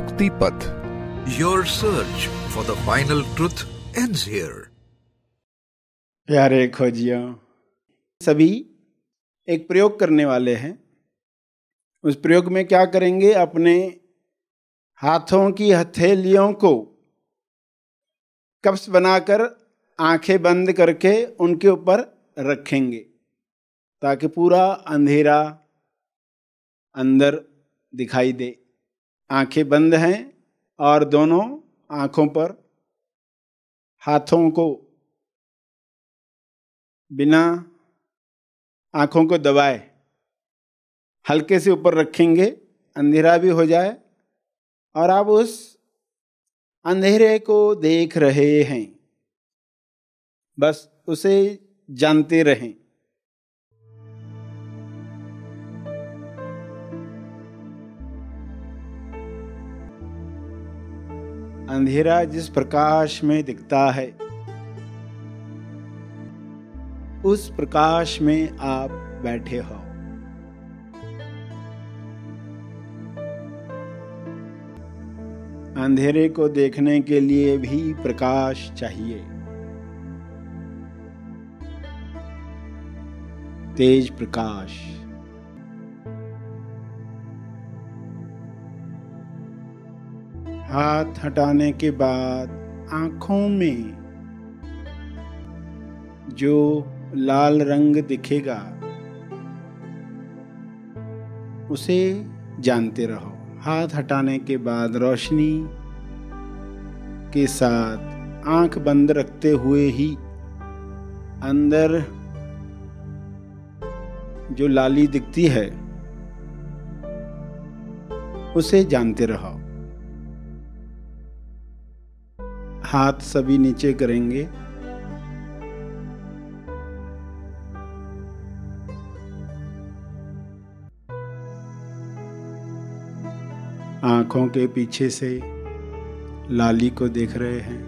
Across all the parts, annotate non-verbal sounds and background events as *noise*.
मुक्ति Path your search for the final truth ends here प्यारे खोजियों सभी एक प्रयोग करने वाले हैं उस प्रयोग में क्या करेंगे अपने हाथों की हथेलियों को कप्स बनाकर आंखें बंद करके उनके ऊपर रखेंगे ताकि पूरा अंधेरा अंदर दिखाई दे आंखें बंद हैं और दोनों आंखों पर हाथों को बिना आंखों को दबाए हल्के से ऊपर रखेंगे अंधेरा भी हो जाए और आप उस अंधेरे को देख रहे हैं बस उसे जानते रहें अंधेरा जिस प्रकाश में दिखता है उस प्रकाश में आप बैठे हो अंधेरे को देखने के लिए भी प्रकाश चाहिए तेज प्रकाश हाथ हटाने के बाद आंखों में जो लाल रंग दिखेगा उसे जानते रहो हाथ हटाने के बाद रोशनी के साथ आंख बंद रखते हुए ही अंदर जो लाली दिखती है उसे जानते रहो हाथ सभी नीचे करेंगे आंखों के पीछे से लाली को देख रहे हैं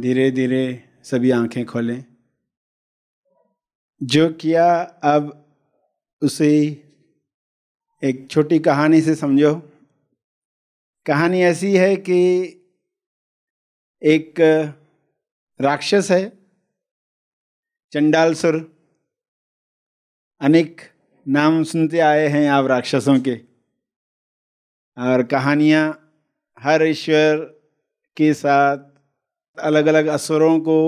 धीरे धीरे सभी आंखें खोलें जो किया अब उसे एक छोटी कहानी से समझो कहानी ऐसी है कि एक राक्षस है चंडालसुर अनेक नाम सुनते आए हैं आप राक्षसों के और कहानियाँ हर ईश्वर के साथ अलग अलग असुरों को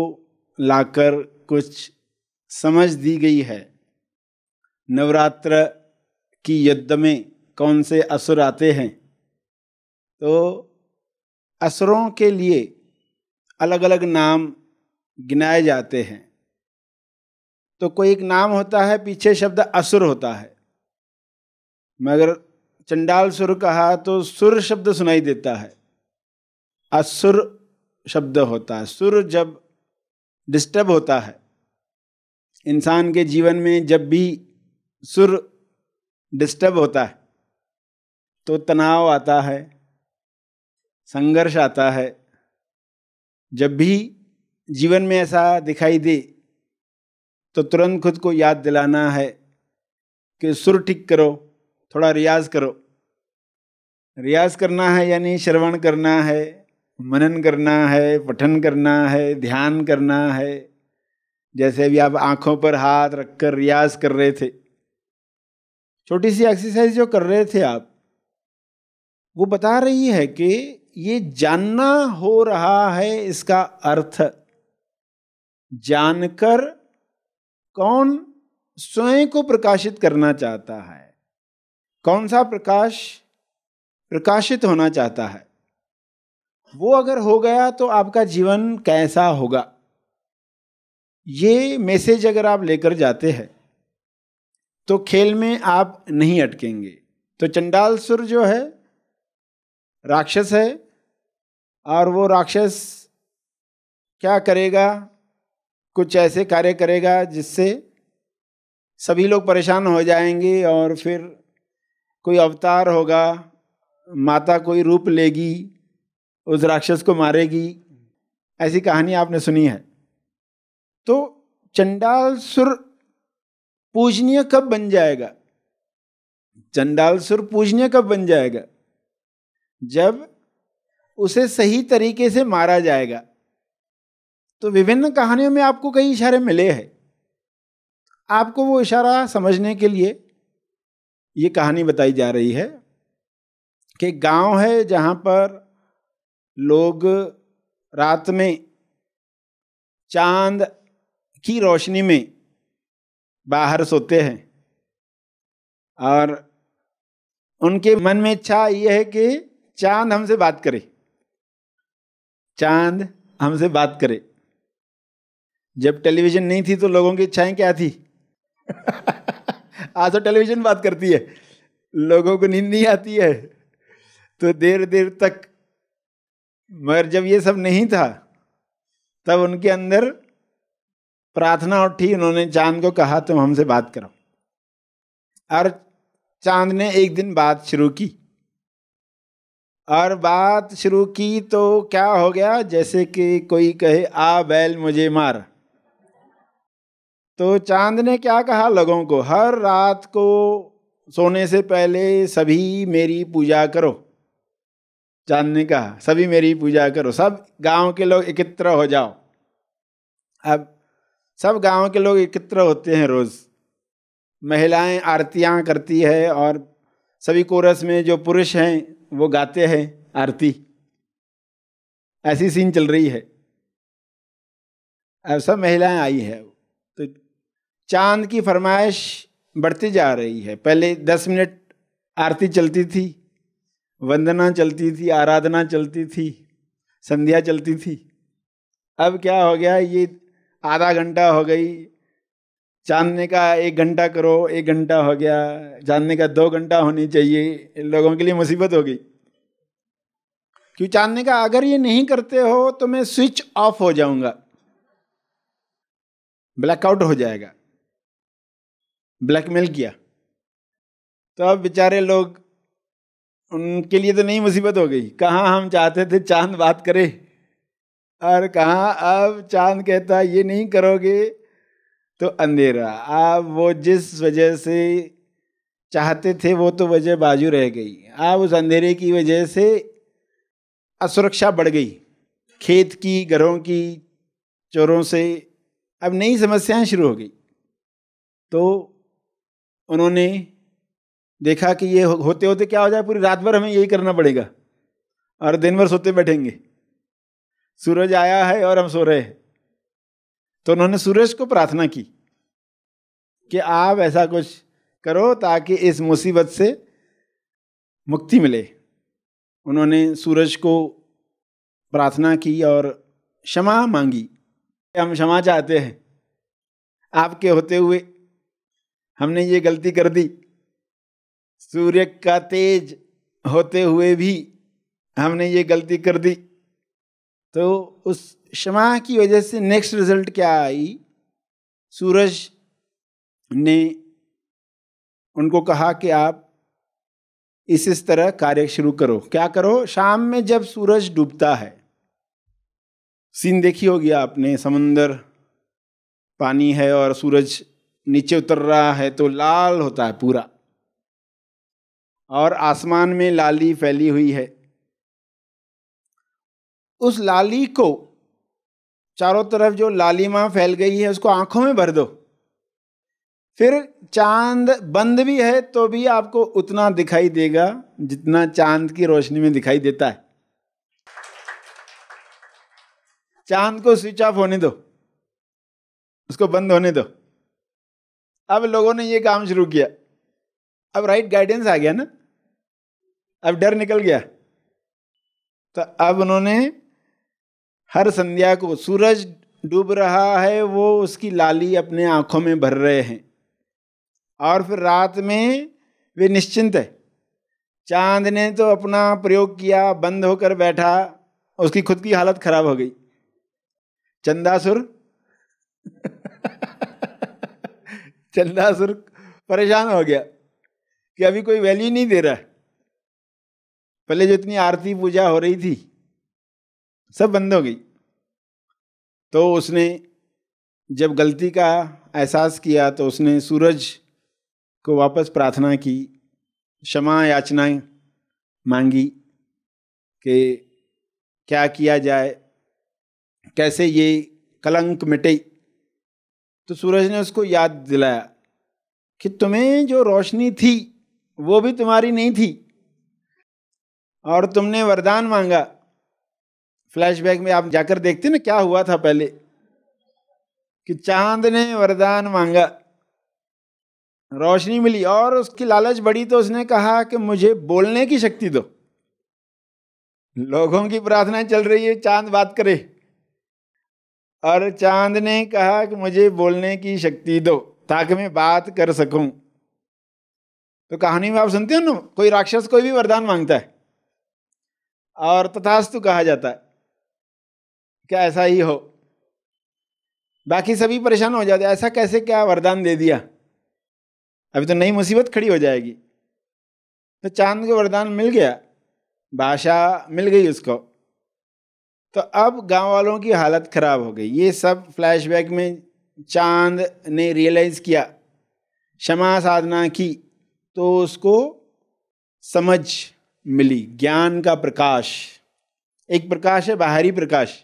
लाकर कुछ समझ दी गई है नवरात्र की युद्ध में कौन से असुर आते हैं तो असुरों के लिए अलग अलग नाम गिनाए जाते हैं तो कोई एक नाम होता है पीछे शब्द असुर होता है मगर चंडाल सुर कहा तो सुर शब्द सुनाई देता है असुर शब्द होता है सुर जब डिस्टर्ब होता है इंसान के जीवन में जब भी सुर डिस्टर्ब होता है तो तनाव आता है संघर्ष आता है जब भी जीवन में ऐसा दिखाई दे तो तुरंत खुद को याद दिलाना है कि सुर ठीक करो थोड़ा रियाज करो रियाज करना है यानी श्रवण करना है मनन करना है पठन करना है ध्यान करना है जैसे अभी आप आंखों पर हाथ रखकर रियाज कर रहे थे छोटी सी एक्सरसाइज जो कर रहे थे आप वो बता रही है कि ये जानना हो रहा है इसका अर्थ जानकर कौन स्वयं को प्रकाशित करना चाहता है कौन सा प्रकाश प्रकाशित होना चाहता है वो अगर हो गया तो आपका जीवन कैसा होगा ये मैसेज अगर आप लेकर जाते हैं तो खेल में आप नहीं अटकेंगे तो चंडाल सुर जो है राक्षस है और वो राक्षस क्या करेगा कुछ ऐसे कार्य करेगा जिससे सभी लोग परेशान हो जाएंगे और फिर कोई अवतार होगा माता कोई रूप लेगी उस राक्षस को मारेगी ऐसी कहानी आपने सुनी है तो चंडालसुर पूजनीय कब बन जाएगा चंडालसुर पूजनीय कब बन जाएगा जब उसे सही तरीके से मारा जाएगा तो विभिन्न कहानियों में आपको कई इशारे मिले हैं आपको वो इशारा समझने के लिए ये कहानी बताई जा रही है कि गांव है जहां पर लोग रात में चांद की रोशनी में बाहर सोते हैं और उनके मन में इच्छा ये है कि चांद हमसे बात करे चांद हमसे बात करे जब टेलीविजन नहीं थी तो लोगों की इच्छाएं क्या थी आज तो टेलीविजन बात करती है लोगों को नींद नहीं आती है तो देर देर तक मगर जब ये सब नहीं था तब उनके अंदर प्रार्थना उठी उन्होंने चांद को कहा तुम हमसे बात करो और चांद ने एक दिन बात शुरू की और बात शुरू की तो क्या हो गया जैसे कि कोई कहे आ बैल मुझे मार तो चांद ने क्या कहा लोगों को हर रात को सोने से पहले सभी मेरी पूजा करो चांद ने कहा सभी मेरी पूजा करो सब गांव के लोग एकत्र हो जाओ अब सब गांव के लोग एकत्र होते हैं रोज़ महिलाएं आरतियाँ करती है और सभी कोरस में जो पुरुष हैं वो गाते हैं आरती ऐसी सीन चल रही है अब सब महिलाएं आई है तो चांद की फरमाइश बढ़ती जा रही है पहले दस मिनट आरती चलती थी वंदना चलती थी आराधना चलती थी संध्या चलती थी अब क्या हो गया ये आधा घंटा हो गई जानने का एक घंटा करो एक घंटा हो गया जानने का दो घंटा होनी चाहिए लोगों के लिए मुसीबत होगी क्यों जानने का अगर ये नहीं करते हो तो मैं स्विच ऑफ हो जाऊंगा ब्लैकआउट हो जाएगा ब्लैकमेल किया तो अब बेचारे लोग उनके लिए तो नहीं मुसीबत हो गई कहाँ हम चाहते थे चांद बात करे और कहा अब चांद कहता ये नहीं करोगे तो अंधेरा आप वो जिस वजह से चाहते थे वो तो वजह बाजू रह गई आप उस अंधेरे की वजह से असुरक्षा बढ़ गई खेत की घरों की चोरों से अब नई समस्याएं शुरू हो गई तो उन्होंने देखा कि ये होते होते क्या हो जाए पूरी रात भर हमें यही करना पड़ेगा और दिन भर सोते बैठेंगे सूरज आया है और हम सो रहे हैं तो उन्होंने सूरज को प्रार्थना की कि आप ऐसा कुछ करो ताकि इस मुसीबत से मुक्ति मिले उन्होंने सूरज को प्रार्थना की और क्षमा मांगी हम क्षमा चाहते हैं आपके होते हुए हमने ये गलती कर दी सूर्य का तेज होते हुए भी हमने ये गलती कर दी तो उस क्षमा की वजह से नेक्स्ट रिजल्ट क्या आई सूरज ने उनको कहा कि आप इस इस तरह कार्य शुरू करो क्या करो शाम में जब सूरज डूबता है सीन देखी होगी आपने समंदर पानी है और सूरज नीचे उतर रहा है तो लाल होता है पूरा और आसमान में लाली फैली हुई है उस लाली को चारों तरफ जो लालिमा फैल गई है उसको आंखों में भर दो फिर चांद बंद भी है तो भी आपको उतना दिखाई देगा जितना चांद की रोशनी में दिखाई देता है चांद को स्विच ऑफ होने दो उसको बंद होने दो अब लोगों ने ये काम शुरू किया अब राइट गाइडेंस आ गया ना अब डर निकल गया तो अब उन्होंने हर संध्या को सूरज डूब रहा है वो उसकी लाली अपने आँखों में भर रहे हैं और फिर रात में वे निश्चिंत है चांद ने तो अपना प्रयोग किया बंद होकर बैठा उसकी खुद की हालत खराब हो गई चंदासुर *laughs* चंदासुर परेशान हो गया कि अभी कोई वैल्यू नहीं दे रहा पहले जो इतनी आरती पूजा हो रही थी सब बंद हो गई तो उसने जब गलती का एहसास किया तो उसने सूरज को वापस प्रार्थना की क्षमा याचनाएं मांगी कि क्या किया जाए कैसे ये कलंक मिटे तो सूरज ने उसको याद दिलाया कि तुम्हें जो रोशनी थी वो भी तुम्हारी नहीं थी और तुमने वरदान मांगा फ्लैशबैक में आप जाकर देखते ना क्या हुआ था पहले कि चांद ने वरदान मांगा रोशनी मिली और उसकी लालच बढ़ी तो उसने कहा कि मुझे बोलने की शक्ति दो लोगों की प्रार्थना चल रही है चांद बात करे और चांद ने कहा कि मुझे बोलने की शक्ति दो ताकि मैं बात कर सकूं तो कहानी में आप सुनते हो ना कोई राक्षस कोई भी वरदान मांगता है और तथास्तु कहा जाता है कि ऐसा ही हो बाकी सभी परेशान हो जाते ऐसा कैसे क्या वरदान दे दिया अभी तो नई मुसीबत खड़ी हो जाएगी तो चांद को वरदान मिल गया भाषा मिल गई उसको तो अब गांव वालों की हालत ख़राब हो गई ये सब फ्लैशबैक में चांद ने रियलाइज़ किया क्षमा साधना की तो उसको समझ मिली ज्ञान का प्रकाश एक प्रकाश है बाहरी प्रकाश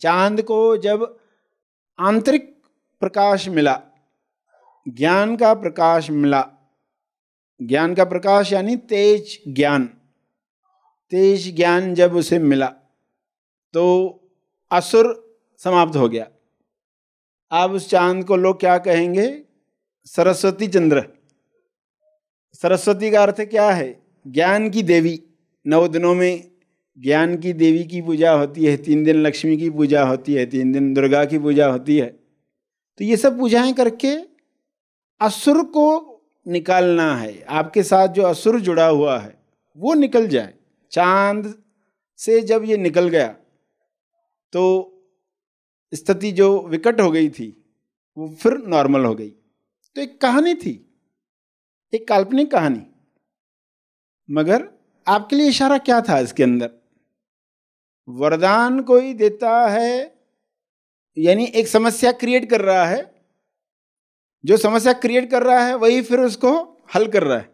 चांद को जब आंतरिक प्रकाश मिला ज्ञान का प्रकाश मिला ज्ञान का प्रकाश यानी तेज ज्ञान तेज ज्ञान जब उसे मिला तो असुर समाप्त हो गया अब उस चांद को लोग क्या कहेंगे सरस्वती चंद्र सरस्वती का अर्थ क्या है ज्ञान की देवी नौ दिनों में ज्ञान की देवी की पूजा होती है तीन दिन लक्ष्मी की पूजा होती है तीन दिन दुर्गा की पूजा होती है तो ये सब पूजाएं करके असुर को निकालना है आपके साथ जो असुर जुड़ा हुआ है वो निकल जाए चांद से जब ये निकल गया तो स्थिति जो विकट हो गई थी वो फिर नॉर्मल हो गई तो एक कहानी थी एक काल्पनिक कहानी मगर आपके लिए इशारा क्या था इसके अंदर वरदान कोई देता है यानी एक समस्या क्रिएट कर रहा है जो समस्या क्रिएट कर रहा है वही फिर उसको हल कर रहा है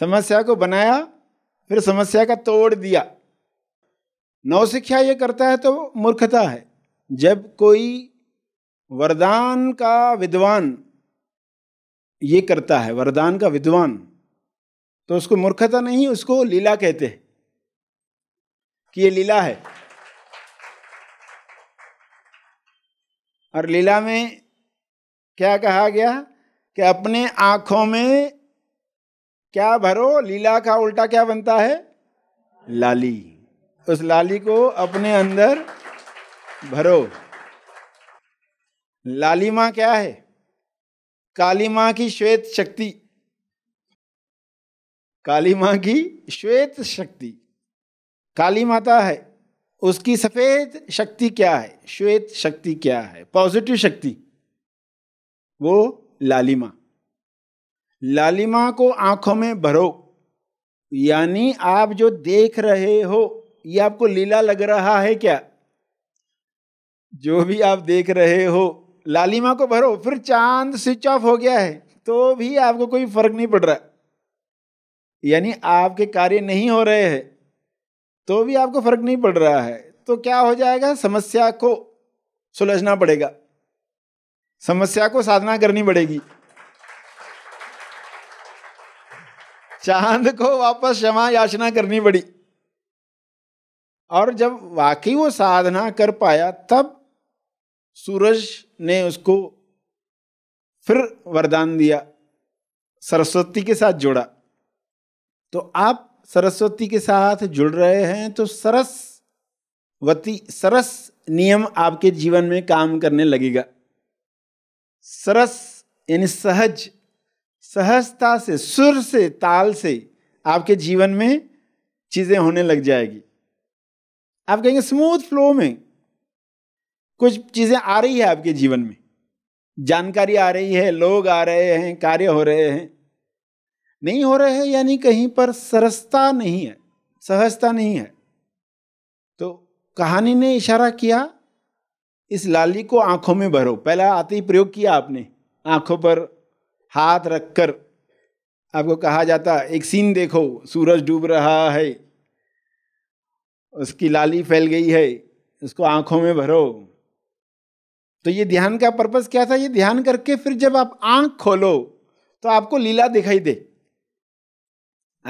समस्या को बनाया फिर समस्या का तोड़ दिया नौशिक्षा ये करता है तो मूर्खता है जब कोई वरदान का विद्वान ये करता है वरदान का विद्वान तो उसको मूर्खता नहीं उसको लीला कहते हैं कि ये लीला है और लीला में क्या कहा गया कि अपने आंखों में क्या भरो लीला का उल्टा क्या बनता है लाली उस लाली को अपने अंदर भरो लाली माँ क्या है काली माँ की श्वेत शक्ति काली माँ की श्वेत शक्ति काली माता है उसकी सफ़ेद शक्ति क्या है श्वेत शक्ति क्या है पॉजिटिव शक्ति वो लालिमा लालिमा को आंखों में भरो यानी आप जो देख रहे हो ये आपको लीला लग रहा है क्या जो भी आप देख रहे हो लालिमा को भरो फिर चांद स्विच ऑफ हो गया है तो भी आपको कोई फर्क नहीं पड़ रहा यानी आपके कार्य नहीं हो रहे हैं तो भी आपको फर्क नहीं पड़ रहा है तो क्या हो जाएगा समस्या को सुलझना पड़ेगा समस्या को साधना करनी पड़ेगी चांद को वापस क्षमा याचना करनी पड़ी और जब वाकई वो साधना कर पाया तब सूरज ने उसको फिर वरदान दिया सरस्वती के साथ जोड़ा तो आप सरस्वती के साथ जुड़ रहे हैं तो सरस वती सरस नियम आपके जीवन में काम करने लगेगा सरस यानी सहज सहजता से सुर से ताल से आपके जीवन में चीज़ें होने लग जाएगी आप कहेंगे स्मूथ फ्लो में कुछ चीज़ें आ रही है आपके जीवन में जानकारी आ रही है लोग आ रहे हैं कार्य हो रहे हैं नहीं हो रहे हैं यानी कहीं पर सरसता नहीं है सहजता नहीं है तो कहानी ने इशारा किया इस लाली को आंखों में भरो पहला आते ही प्रयोग किया आपने आंखों पर हाथ रखकर आपको कहा जाता एक सीन देखो सूरज डूब रहा है उसकी लाली फैल गई है उसको आंखों में भरो तो ये ध्यान का पर्पज क्या था ये ध्यान करके फिर जब आप आंख खोलो तो आपको लीला दिखाई दे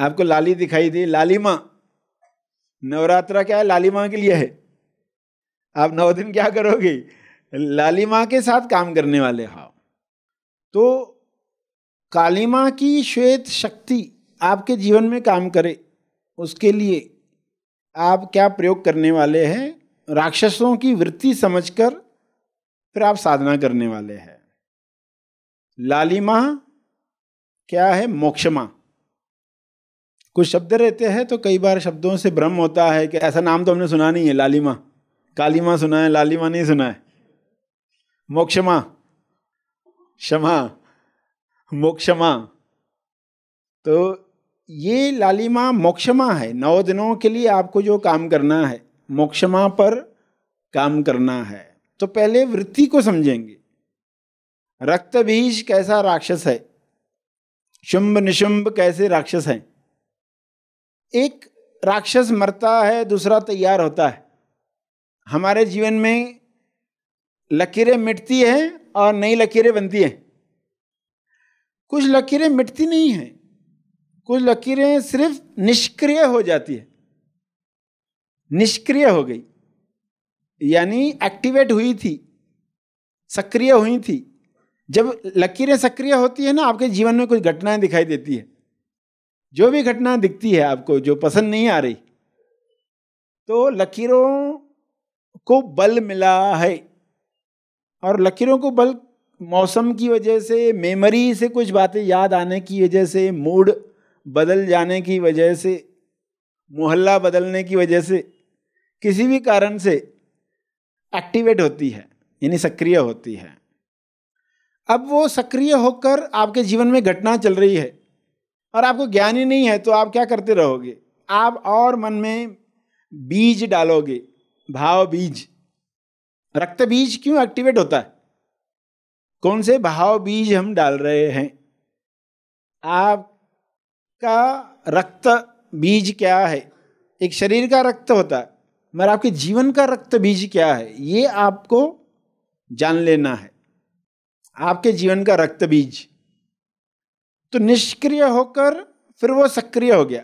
आपको लाली दिखाई दी लाली माँ नवरात्रा क्या है लाली माँ के लिए है आप नौ दिन क्या करोगे लाली माँ के साथ काम करने वाले हाँ तो काली माँ की श्वेत शक्ति आपके जीवन में काम करे उसके लिए आप क्या प्रयोग करने वाले हैं राक्षसों की वृत्ति समझकर फिर आप साधना करने वाले हैं लालिमा क्या है मोक्षमा कुछ शब्द रहते हैं तो कई बार शब्दों से भ्रम होता है कि ऐसा नाम तो हमने सुना नहीं है लालिमा कालीमा सुना है लालिमा नहीं सुना है मोक्षमा क्षमा मोक्षमा तो ये लालिमा मोक्षमा है नौ दिनों के लिए आपको जो काम करना है मोक्षमा पर काम करना है तो पहले वृत्ति को समझेंगे रक्त बीज कैसा राक्षस है शुंभ निशुंभ कैसे राक्षस हैं एक राक्षस मरता है दूसरा तैयार होता है हमारे जीवन में लकीरें मिटती हैं और नई लकीरें बनती हैं कुछ लकीरें मिटती नहीं हैं कुछ लकीरें सिर्फ निष्क्रिय हो जाती है निष्क्रिय हो गई यानी एक्टिवेट हुई थी सक्रिय हुई थी जब लकीरें सक्रिय होती है ना आपके जीवन में कुछ घटनाएं दिखाई देती है जो भी घटना दिखती है आपको जो पसंद नहीं आ रही तो लकीरों को बल मिला है और लकीरों को बल मौसम की वजह से मेमोरी से कुछ बातें याद आने की वजह से मूड बदल जाने की वजह से मोहल्ला बदलने की वजह से किसी भी कारण से एक्टिवेट होती है यानी सक्रिय होती है अब वो सक्रिय होकर आपके जीवन में घटना चल रही है और आपको ज्ञान ही नहीं है तो आप क्या करते रहोगे आप और मन में बीज डालोगे भाव बीज रक्त बीज क्यों एक्टिवेट होता है कौन से भाव बीज हम डाल रहे हैं आपका रक्त बीज क्या है एक शरीर का रक्त होता है मगर आपके जीवन का रक्त बीज क्या है ये आपको जान लेना है आपके जीवन का रक्त बीज तो निष्क्रिय होकर फिर वो सक्रिय हो गया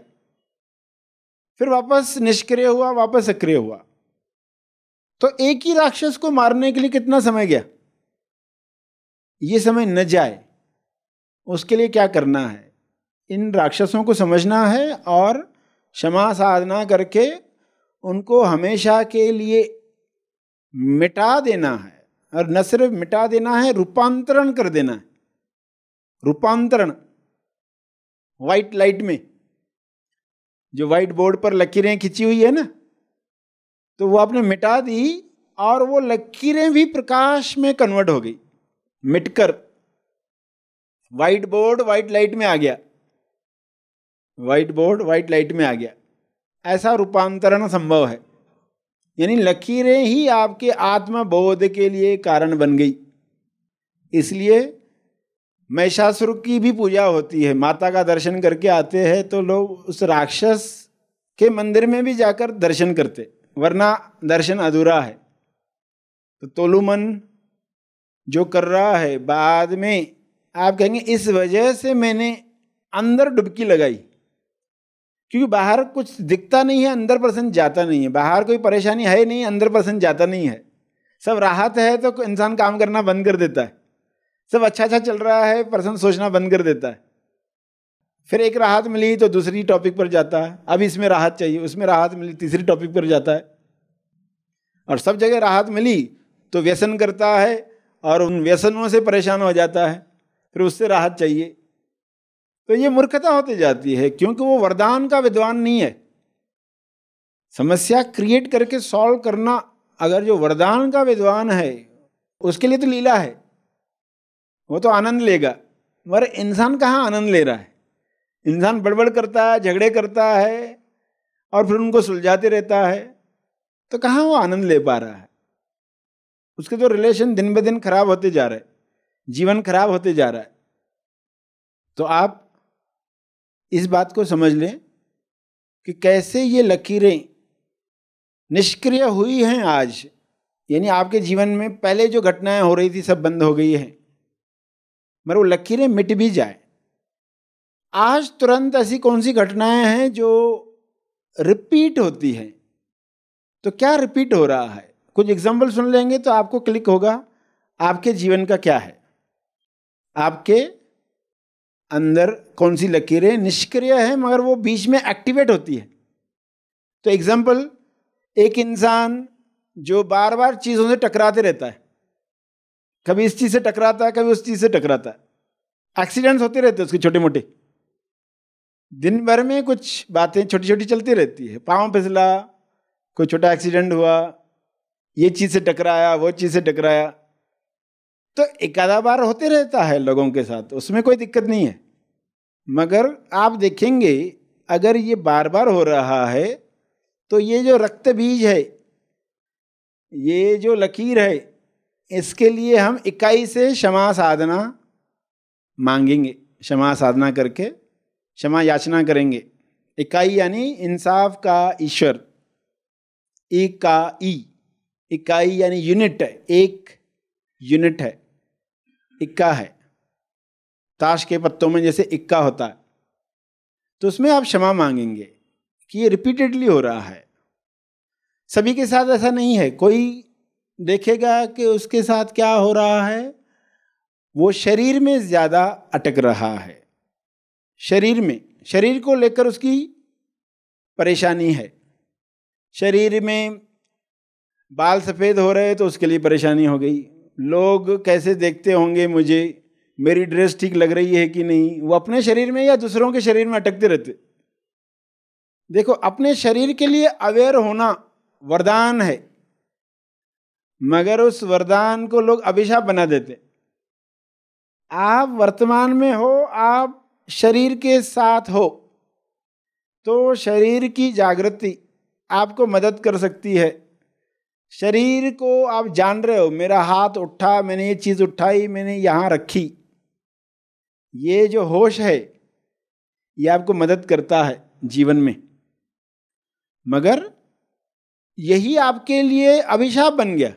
फिर वापस निष्क्रिय हुआ वापस सक्रिय हुआ तो एक ही राक्षस को मारने के लिए कितना समय गया ये समय न जाए उसके लिए क्या करना है इन राक्षसों को समझना है और क्षमा साधना करके उनको हमेशा के लिए मिटा देना है और न सिर्फ मिटा देना है रूपांतरण कर देना है रूपांतरण वाइट लाइट में जो व्हाइट बोर्ड पर लकीरें खिंची हुई है ना तो वो आपने मिटा दी और वो लकीरें भी प्रकाश में कन्वर्ट हो गई मिटकर व्हाइट बोर्ड व्हाइट लाइट में आ गया व्हाइट बोर्ड व्हाइट लाइट में आ गया ऐसा रूपांतरण संभव है यानी लकीरें ही आपके आत्मबोध के लिए कारण बन गई इसलिए महिषासुर की भी पूजा होती है माता का दर्शन करके आते हैं तो लोग उस राक्षस के मंदिर में भी जाकर दर्शन करते वरना दर्शन अधूरा है तो तोलुमन जो कर रहा है बाद में आप कहेंगे इस वजह से मैंने अंदर डुबकी लगाई क्योंकि बाहर कुछ दिखता नहीं है अंदर पर्सन जाता नहीं है बाहर कोई परेशानी है नहीं अंदर प्रसन्न जाता नहीं है सब राहत है तो इंसान काम करना बंद कर देता है सब अच्छा अच्छा चल रहा है पर्सन सोचना बंद कर देता है फिर एक राहत मिली तो दूसरी टॉपिक पर जाता है अब इसमें राहत चाहिए उसमें राहत मिली तीसरी टॉपिक पर जाता है और सब जगह राहत मिली तो व्यसन करता है और उन व्यसनों से परेशान हो जाता है फिर उससे राहत चाहिए तो ये मूर्खता होती जाती है क्योंकि वो वरदान का विद्वान नहीं है समस्या क्रिएट करके सॉल्व करना अगर जो वरदान का विद्वान है उसके लिए तो लीला है वो तो आनंद लेगा मगर इंसान कहाँ आनंद ले रहा है इंसान बड़बड़ करता है झगड़े करता है और फिर उनको सुलझाते रहता है तो कहाँ वो आनंद ले पा रहा है उसके तो रिलेशन दिन ब दिन खराब होते जा रहे जीवन खराब होते जा रहा है तो आप इस बात को समझ लें कि कैसे ये लकीरें निष्क्रिय हुई हैं आज यानी आपके जीवन में पहले जो घटनाएं हो रही थी सब बंद हो गई हैं मगर वो लकीरें मिट भी जाए आज तुरंत ऐसी कौन सी घटनाएं हैं जो रिपीट होती हैं तो क्या रिपीट हो रहा है कुछ एग्जाम्पल सुन लेंगे तो आपको क्लिक होगा आपके जीवन का क्या है आपके अंदर कौन सी लकीरें निष्क्रिय है मगर वो बीच में एक्टिवेट होती है तो एग्जाम्पल एक इंसान जो बार बार चीज़ों से टकराते रहता है कभी इस चीज़ से टकराता है कभी उस चीज़ से टकराता है एक्सीडेंट्स होते रहते हैं उसके छोटे मोटे दिन भर में कुछ बातें छोटी छोटी चलती रहती है पाँव फिसला कोई छोटा एक्सीडेंट हुआ ये चीज़ से टकराया वो चीज़ से टकराया तो एक आधा बार होते रहता है लोगों के साथ उसमें कोई दिक्कत नहीं है मगर आप देखेंगे अगर ये बार बार हो रहा है तो ये जो रक्त बीज है ये जो लकीर है इसके लिए हम इकाई से क्षमा साधना मांगेंगे क्षमा साधना करके क्षमा याचना करेंगे इकाई यानी इंसाफ का ईश्वर ई का ई इकाई यानी यूनिट है एक यूनिट है इक्का है ताश के पत्तों में जैसे इक्का होता है तो उसमें आप क्षमा मांगेंगे कि ये रिपीटेडली हो रहा है सभी के साथ ऐसा नहीं है कोई देखेगा कि उसके साथ क्या हो रहा है वो शरीर में ज़्यादा अटक रहा है शरीर में शरीर को लेकर उसकी परेशानी है शरीर में बाल सफ़ेद हो रहे तो उसके लिए परेशानी हो गई लोग कैसे देखते होंगे मुझे मेरी ड्रेस ठीक लग रही है कि नहीं वो अपने शरीर में या दूसरों के शरीर में अटकते रहते देखो अपने शरीर के लिए अवेयर होना वरदान है मगर उस वरदान को लोग अभिशाप बना देते आप वर्तमान में हो आप शरीर के साथ हो तो शरीर की जागृति आपको मदद कर सकती है शरीर को आप जान रहे हो मेरा हाथ उठा मैंने ये चीज़ उठाई मैंने यहाँ रखी ये जो होश है ये आपको मदद करता है जीवन में मगर यही आपके लिए अभिशाप बन गया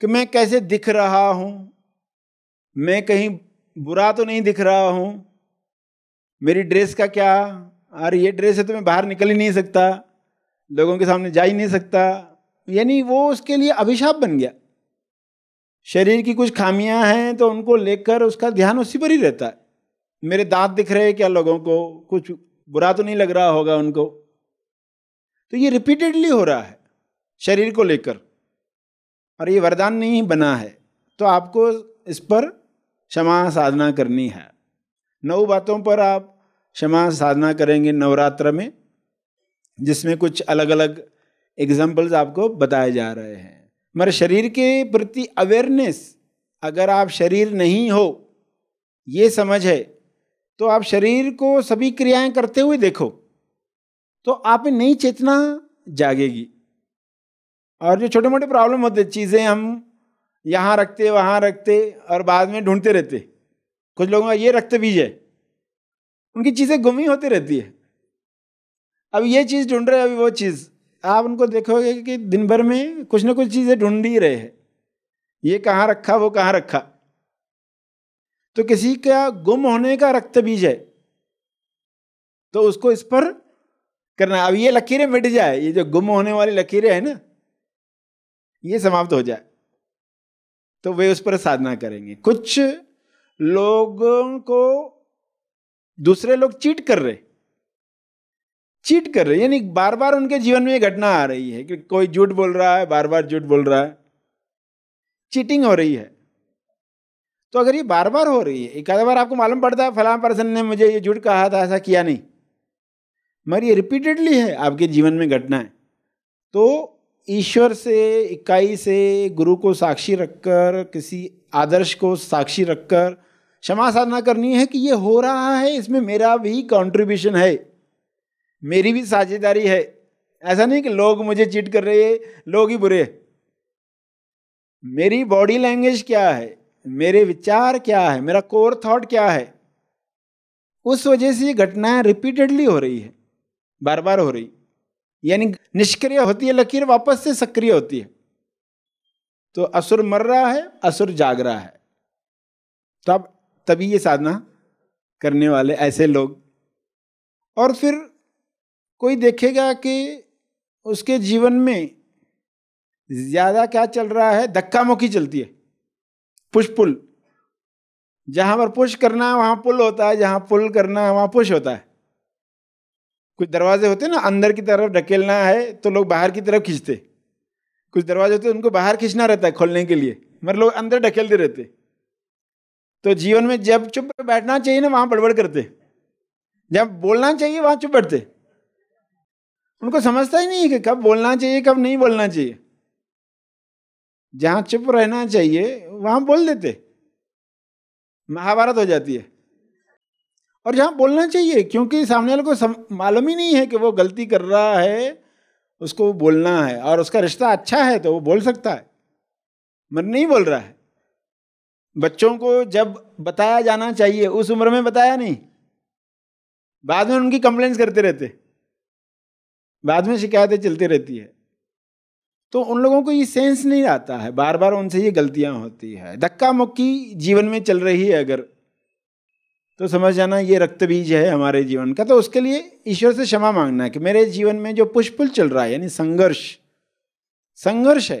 कि मैं कैसे दिख रहा हूँ मैं कहीं बुरा तो नहीं दिख रहा हूँ मेरी ड्रेस का क्या अरे ये ड्रेस है तो मैं बाहर निकल ही नहीं सकता लोगों के सामने जा ही नहीं सकता यानी वो उसके लिए अभिशाप बन गया शरीर की कुछ खामियां हैं तो उनको लेकर उसका ध्यान उसी पर ही रहता है मेरे दांत दिख रहे हैं क्या लोगों को कुछ बुरा तो नहीं लग रहा होगा उनको तो ये रिपीटेडली हो रहा है शरीर को लेकर और ये वरदान नहीं बना है तो आपको इस पर क्षमा साधना करनी है नौ बातों पर आप क्षमा साधना करेंगे नवरात्र में जिसमें कुछ अलग अलग एग्जाम्पल्स आपको बताए जा रहे हैं मगर शरीर के प्रति अवेयरनेस अगर आप शरीर नहीं हो ये समझ है तो आप शरीर को सभी क्रियाएं करते हुए देखो तो आप नई चेतना जागेगी और जो छोटे मोटे प्रॉब्लम होते चीज़ें हम यहाँ रखते वहाँ रखते और बाद में ढूंढते रहते कुछ लोगों का ये रक्त बीज है उनकी चीज़ें गुम ही होती रहती है अब ये चीज़ ढूंढ रहे हैं अभी वो चीज़ आप उनको देखोगे कि दिन भर में कुछ ना कुछ चीज़ें ढूंढ ही रहे हैं ये कहाँ रखा वो कहाँ रखा तो किसी का गुम होने का रक्त बीज है तो उसको इस पर करना अब ये लकीरें मिट जाए ये जो गुम होने वाली लकीरें हैं ना ये समाप्त हो जाए तो वे उस पर साधना करेंगे कुछ लोगों को दूसरे लोग चीट कर रहे चीट कर रहे यानी बार बार उनके जीवन में घटना आ रही है कि कोई झूठ बोल रहा है बार बार झूठ बोल रहा है चीटिंग हो रही है तो अगर ये बार बार हो रही है एक आधा बार आपको मालूम पड़ता है फलां पर्सन ने मुझे ये झूठ कहा था ऐसा किया नहीं मगर ये रिपीटेडली है आपके जीवन में घटना है तो ईश्वर से इकाई से गुरु को साक्षी रखकर किसी आदर्श को साक्षी रखकर क्षमा साधना करनी है कि ये हो रहा है इसमें मेरा भी कंट्रीब्यूशन है मेरी भी साझेदारी है ऐसा नहीं कि लोग मुझे चीट कर रहे हैं लोग ही बुरे मेरी बॉडी लैंग्वेज क्या है मेरे विचार क्या है मेरा कोर थॉट क्या है उस वजह से ये घटनाएं रिपीटेडली हो रही है बार बार हो रही यानी निष्क्रिय होती है लकीर वापस से सक्रिय होती है तो असुर मर रहा है असुर जाग रहा है तो अब तभी ये साधना करने वाले ऐसे लोग और फिर कोई देखेगा कि उसके जीवन में ज़्यादा क्या चल रहा है धक्का मुखी चलती है पुश पुल जहाँ पर पुश करना है वहाँ पुल होता है जहाँ पुल करना है वहाँ पुश होता है कुछ दरवाजे होते हैं ना अंदर की तरफ ढकेलना है तो लोग बाहर की तरफ खींचते कुछ दरवाजे होते हैं उनको बाहर खींचना रहता है खोलने के लिए मगर लोग अंदर ढकेलते रहते तो जीवन में जब चुप बैठना चाहिए ना वहाँ बड़बड़ करते जब बोलना चाहिए वहाँ चुप बैठते उनको समझता ही नहीं कि कब बोलना चाहिए कब नहीं बोलना चाहिए जहाँ चुप रहना चाहिए वहाँ बोल देते महाभारत हो जाती है और जहाँ बोलना चाहिए क्योंकि सामने वाले को सम, मालूम ही नहीं है कि वो गलती कर रहा है उसको बोलना है और उसका रिश्ता अच्छा है तो वो बोल सकता है मगर नहीं बोल रहा है बच्चों को जब बताया जाना चाहिए उस उम्र में बताया नहीं बाद में उनकी कंप्लेंट्स करते रहते बाद में शिकायतें चलती रहती है तो उन लोगों को ये सेंस नहीं आता है बार बार उनसे ये गलतियाँ होती है धक्का मुक्की जीवन में चल रही है अगर तो समझ जाना ये रक्त बीज है हमारे जीवन का तो उसके लिए ईश्वर से क्षमा मांगना है कि मेरे जीवन में जो पुष्पुल चल रहा है यानी संघर्ष संघर्ष है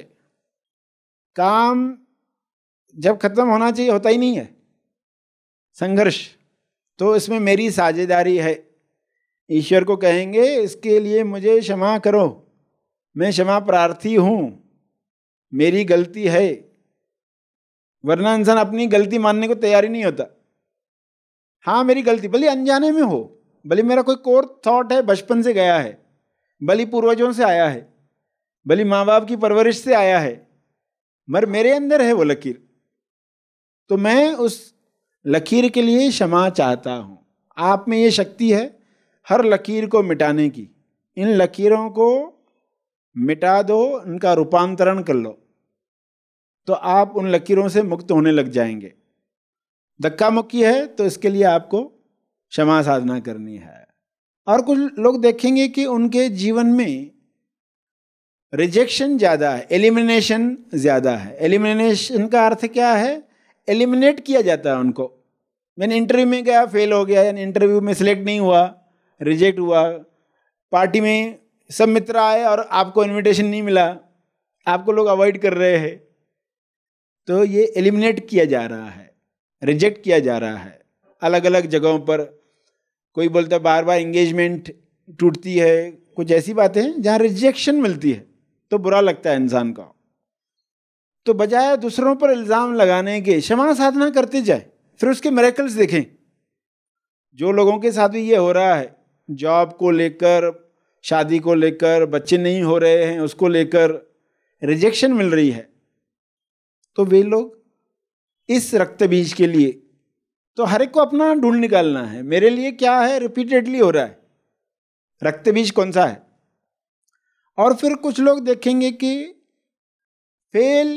काम जब खत्म होना चाहिए होता ही नहीं है संघर्ष तो इसमें मेरी साझेदारी है ईश्वर को कहेंगे इसके लिए मुझे क्षमा करो मैं क्षमा प्रार्थी हूँ मेरी गलती है वरना इंसान अपनी गलती मानने को तैयार ही नहीं होता हाँ मेरी गलती भले अनजाने में हो भले मेरा कोई कोर थॉट है बचपन से गया है भले पूर्वजों से आया है भले माँ बाप की परवरिश से आया है मगर मेरे अंदर है वो लकीर तो मैं उस लकीर के लिए क्षमा चाहता हूँ आप में ये शक्ति है हर लकीर को मिटाने की इन लकीरों को मिटा दो उनका रूपांतरण कर लो तो आप उन लकीरों से मुक्त होने लग जाएंगे धक्का मुक्की है तो इसके लिए आपको क्षमा साधना करनी है और कुछ लोग देखेंगे कि उनके जीवन में रिजेक्शन ज़्यादा है एलिमिनेशन ज़्यादा है एलिमिनेशन का अर्थ क्या है एलिमिनेट किया जाता है उनको मैंने इंटरव्यू में गया फेल हो गया यानी इंटरव्यू में सिलेक्ट नहीं हुआ रिजेक्ट हुआ पार्टी में सब मित्र आए और आपको इनविटेशन नहीं मिला आपको लोग अवॉइड कर रहे हैं तो ये एलिमिनेट किया जा रहा है रिजेक्ट किया जा रहा है अलग अलग जगहों पर कोई बोलता बार बार इंगेजमेंट टूटती है कुछ ऐसी बातें हैं जहाँ रिजेक्शन मिलती है तो बुरा लगता है इंसान का तो बजाय दूसरों पर इल्ज़ाम लगाने के क्षमा साधना करते जाए फिर उसके मेरेकल्स देखें जो लोगों के साथ भी ये हो रहा है जॉब को लेकर शादी को लेकर बच्चे नहीं हो रहे हैं उसको लेकर रिजेक्शन मिल रही है तो वे लोग इस रक्त बीज के लिए तो हर एक को अपना ढूंढ निकालना है मेरे लिए क्या है रिपीटेडली हो रहा है रक्त बीज कौन सा है और फिर कुछ लोग देखेंगे कि फेल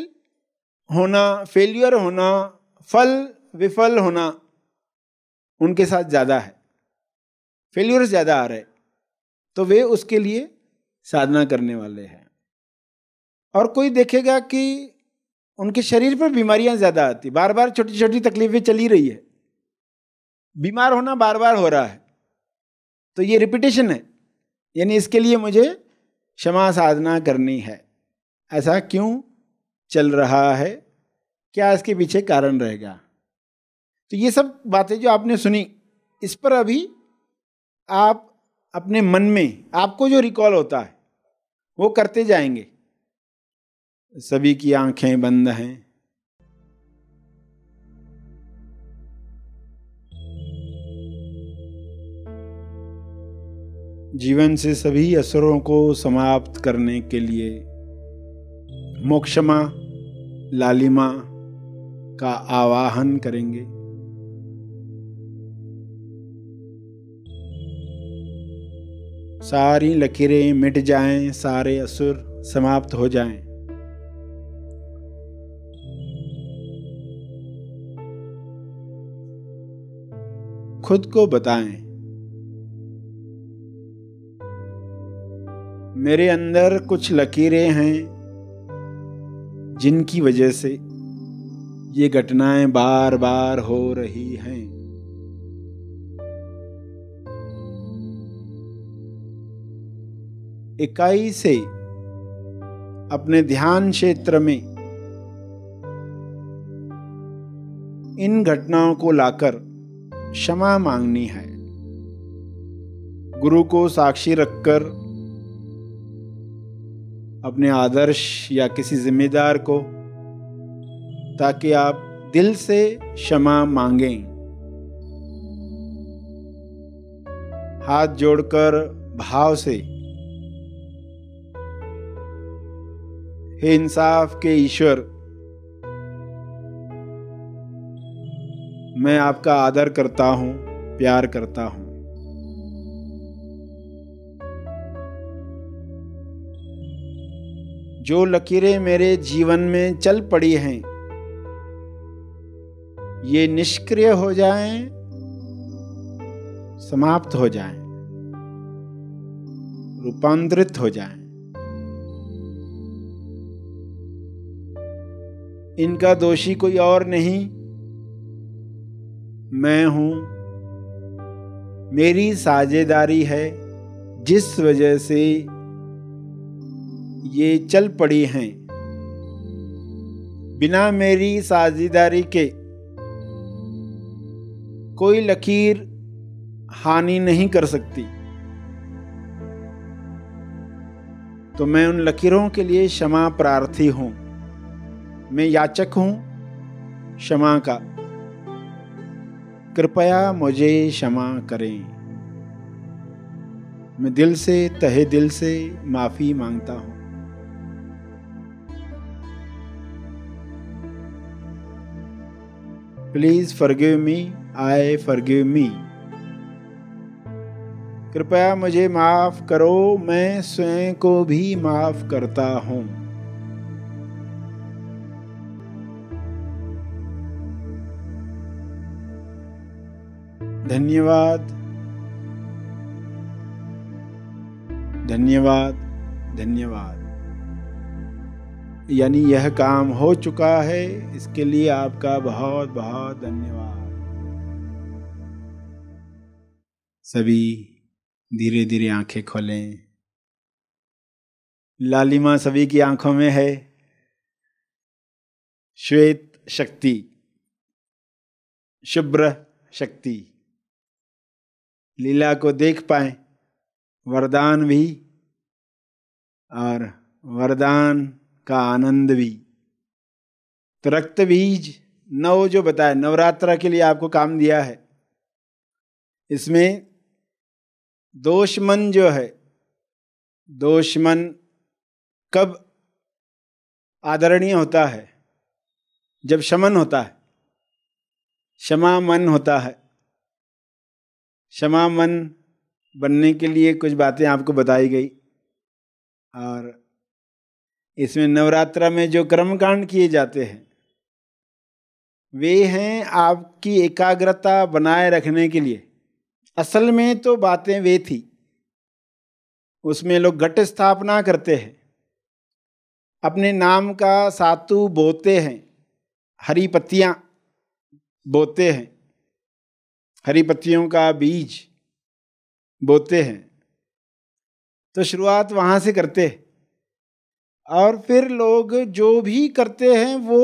होना फेल्यूर होना फल विफल होना उनके साथ ज़्यादा है फेल्यूर ज़्यादा आ रहे तो वे उसके लिए साधना करने वाले हैं और कोई देखेगा कि उनके शरीर पर बीमारियां ज़्यादा आती बार बार छोटी छोटी तकलीफें चली रही है बीमार होना बार बार हो रहा है तो ये रिपीटेशन है यानी इसके लिए मुझे क्षमा साधना करनी है ऐसा क्यों चल रहा है क्या इसके पीछे कारण रहेगा तो ये सब बातें जो आपने सुनी इस पर अभी आप अपने मन में आपको जो रिकॉल होता है वो करते जाएंगे सभी की आंखें बंद हैं जीवन से सभी असरों को समाप्त करने के लिए मोक्षमा लालिमा का आवाहन करेंगे सारी लकीरें मिट जाएं, सारे असुर समाप्त हो जाएं। खुद को बताएं मेरे अंदर कुछ लकीरें हैं जिनकी वजह से ये घटनाएं बार बार हो रही हैं इकाई से अपने ध्यान क्षेत्र में इन घटनाओं को लाकर क्षमा मांगनी है गुरु को साक्षी रखकर अपने आदर्श या किसी जिम्मेदार को ताकि आप दिल से क्षमा मांगें हाथ जोड़कर भाव से हे इंसाफ के ईश्वर मैं आपका आदर करता हूँ प्यार करता हूँ जो लकीरें मेरे जीवन में चल पड़ी हैं ये निष्क्रिय हो जाएं, समाप्त हो जाएं, रूपांतरित हो जाएं। इनका दोषी कोई और नहीं मैं हूँ मेरी साझेदारी है जिस वजह से ये चल पड़ी हैं बिना मेरी साझेदारी के कोई लकीर हानि नहीं कर सकती तो मैं उन लकीरों के लिए क्षमा प्रार्थी हूँ मैं याचक हूँ क्षमा का कृपया मुझे क्षमा करें मैं दिल से तहे दिल से माफी मांगता हूं please forgive me I forgive me कृपया मुझे माफ करो मैं स्वयं को भी माफ करता हूं धन्यवाद धन्यवाद धन्यवाद यानी यह काम हो चुका है इसके लिए आपका बहुत बहुत धन्यवाद सभी धीरे धीरे आंखें खोलें लालिमा सभी की आंखों में है श्वेत शक्ति शुभ्र शक्ति लीला को देख पाए वरदान भी और वरदान का आनंद भी तो रक्त बीज नव जो बताए नवरात्रा के लिए आपको काम दिया है इसमें दोषमन जो है दोषमन कब आदरणीय होता है जब शमन होता है क्षमा मन होता है क्षमा मन बनने के लिए कुछ बातें आपको बताई गई और इसमें नवरात्रा में जो कर्मकांड किए जाते हैं वे हैं आपकी एकाग्रता बनाए रखने के लिए असल में तो बातें वे थी उसमें लोग घट स्थापना करते हैं अपने नाम का सातु बोते हैं हरी पत्तियाँ बोते हैं हरी पत्तियों का बीज बोते हैं तो शुरुआत वहाँ से करते और फिर लोग जो भी करते हैं वो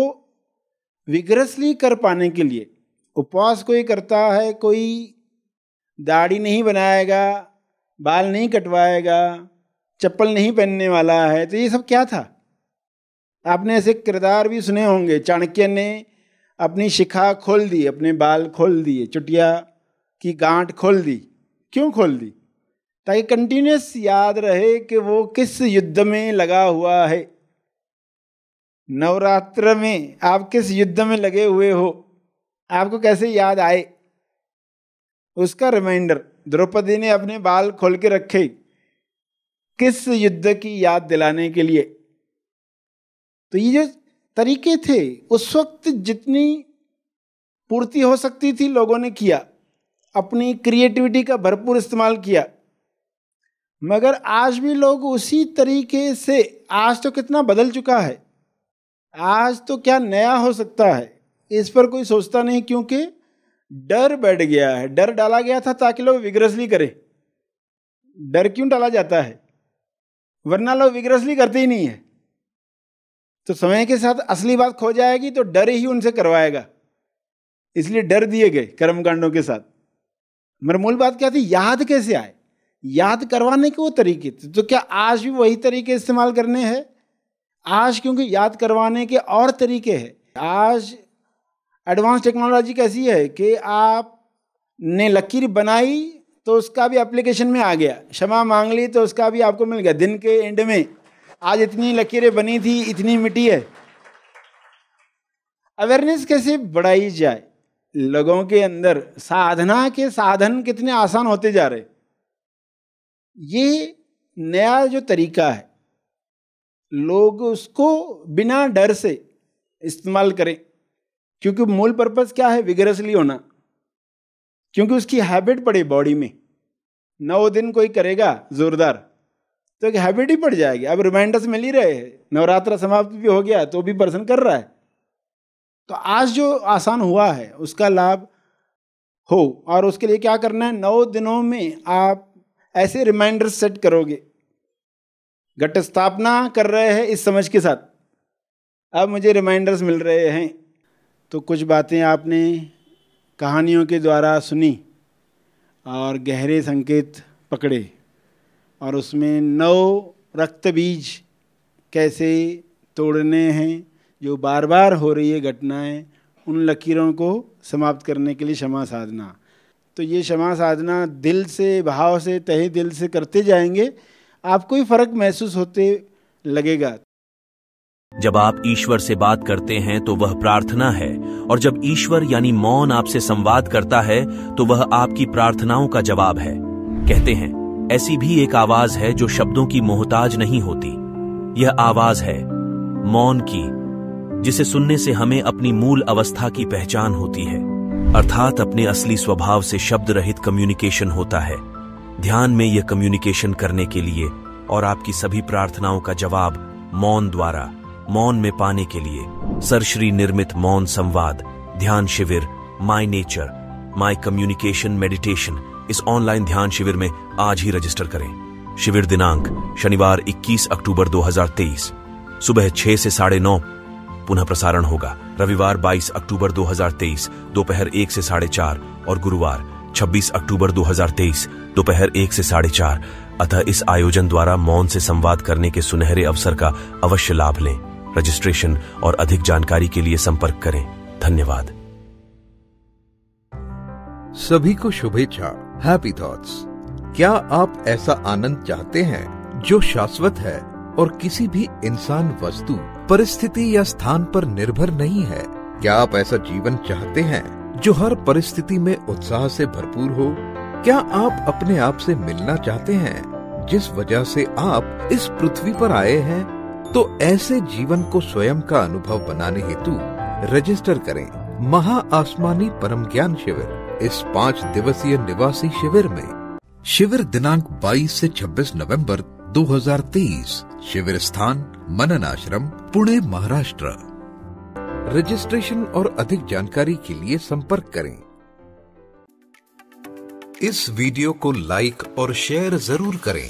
विग्रसली कर पाने के लिए उपवास कोई करता है कोई दाढ़ी नहीं बनाएगा बाल नहीं कटवाएगा चप्पल नहीं पहनने वाला है तो ये सब क्या था आपने ऐसे किरदार भी सुने होंगे चाणक्य ने अपनी शिखा खोल दी अपने बाल खोल दिए चुटिया की गांठ खोल दी क्यों खोल दी ताकि कंटिन्यूस याद रहे कि वो किस युद्ध में लगा हुआ है नवरात्र में आप किस युद्ध में लगे हुए हो आपको कैसे याद आए उसका रिमाइंडर द्रौपदी ने अपने बाल खोल के रखे किस युद्ध की याद दिलाने के लिए तो ये जो तरीके थे उस वक्त जितनी पूर्ति हो सकती थी लोगों ने किया अपनी क्रिएटिविटी का भरपूर इस्तेमाल किया मगर आज भी लोग उसी तरीके से आज तो कितना बदल चुका है आज तो क्या नया हो सकता है इस पर कोई सोचता नहीं क्योंकि डर बैठ गया है डर डाला गया था ताकि लोग विग्रसली करें डर क्यों डाला जाता है वरना लोग विग्रसली करते ही नहीं है तो समय के साथ असली बात खो जाएगी तो डर ही उनसे करवाएगा इसलिए डर दिए गए कर्मकांडों के साथ मगर मूल बात क्या थी याद कैसे आए याद करवाने के वो तरीके थे तो क्या आज भी वही तरीके इस्तेमाल करने हैं आज क्योंकि याद करवाने के और तरीके हैं आज एडवांस टेक्नोलॉजी कैसी है कि आप ने लकीर बनाई तो उसका भी एप्लीकेशन में आ गया क्षमा मांग ली तो उसका भी आपको मिल गया दिन के एंड में आज इतनी लकीरें बनी थी इतनी मिट्टी है अवेयरनेस कैसे बढ़ाई जाए लोगों के अंदर साधना के साधन कितने आसान होते जा रहे ये नया जो तरीका है लोग उसको बिना डर से इस्तेमाल करें क्योंकि मूल पर्पस क्या है विगरसली होना क्योंकि उसकी हैबिट पड़े बॉडी में नौ दिन कोई करेगा जोरदार तो एक हैबिट ही पड़ जाएगी अब रिमाइंडर्स मिल ही रहे हैं नवरात्र समाप्त भी हो गया तो भी पर्सन कर रहा है तो आज जो आसान हुआ है उसका लाभ हो और उसके लिए क्या करना है नौ दिनों में आप ऐसे रिमाइंडर सेट करोगे घट स्थापना कर रहे हैं इस समझ के साथ अब मुझे रिमाइंडर्स मिल रहे हैं तो कुछ बातें आपने कहानियों के द्वारा सुनी और गहरे संकेत पकड़े और उसमें नौ रक्त बीज कैसे तोड़ने हैं जो बार बार हो रही है घटनाएं उन लकीरों को समाप्त करने के लिए क्षमा साधना तो ये क्षमा साधना दिल से भाव से तहे दिल से करते जाएंगे आपको ही फर्क महसूस होते लगेगा जब आप ईश्वर से बात करते हैं तो वह प्रार्थना है और जब ईश्वर यानी मौन आपसे संवाद करता है तो वह आपकी प्रार्थनाओं का जवाब है कहते हैं ऐसी भी एक आवाज है जो शब्दों की मोहताज नहीं होती यह आवाज है मौन की जिसे सुनने से हमें अपनी मूल अवस्था की पहचान होती है अर्थात अपने असली स्वभाव से शब्द रहित कम्युनिकेशन होता है ध्यान में यह कम्युनिकेशन करने के लिए और आपकी सभी प्रार्थनाओं का जवाब मौन द्वारा मौन में पाने के लिए सरश्री निर्मित मौन संवाद ध्यान शिविर my nature my communication meditation इस ऑनलाइन ध्यान शिविर में आज ही रजिस्टर करें शिविर दिनांक शनिवार 21 अक्टूबर 2023 सुबह छह से साढ़े नौ पुनः प्रसारण होगा रविवार 22 अक्टूबर 2023 दोपहर एक से साढ़े चार और गुरुवार 26 अक्टूबर 2023 दोपहर एक से साढ़े चार अतः इस आयोजन द्वारा मौन से संवाद करने के सुनहरे अवसर का अवश्य लाभ लें रजिस्ट्रेशन और अधिक जानकारी के लिए संपर्क करें धन्यवाद सभी को शुभेच्छा हैप्पी थॉट्स क्या आप ऐसा आनंद चाहते हैं जो शाश्वत है और किसी भी इंसान वस्तु परिस्थिति या स्थान पर निर्भर नहीं है क्या आप ऐसा जीवन चाहते हैं जो हर परिस्थिति में उत्साह से भरपूर हो क्या आप अपने आप से मिलना चाहते हैं जिस वजह से आप इस पृथ्वी पर आए हैं तो ऐसे जीवन को स्वयं का अनुभव बनाने हेतु रजिस्टर करें महा आसमानी परम ज्ञान शिविर इस पाँच दिवसीय निवासी शिविर में शिविर दिनांक 22 से 26 नवंबर 2023 शिविर स्थान मनन आश्रम पुणे महाराष्ट्र रजिस्ट्रेशन और अधिक जानकारी के लिए संपर्क करें इस वीडियो को लाइक और शेयर जरूर करें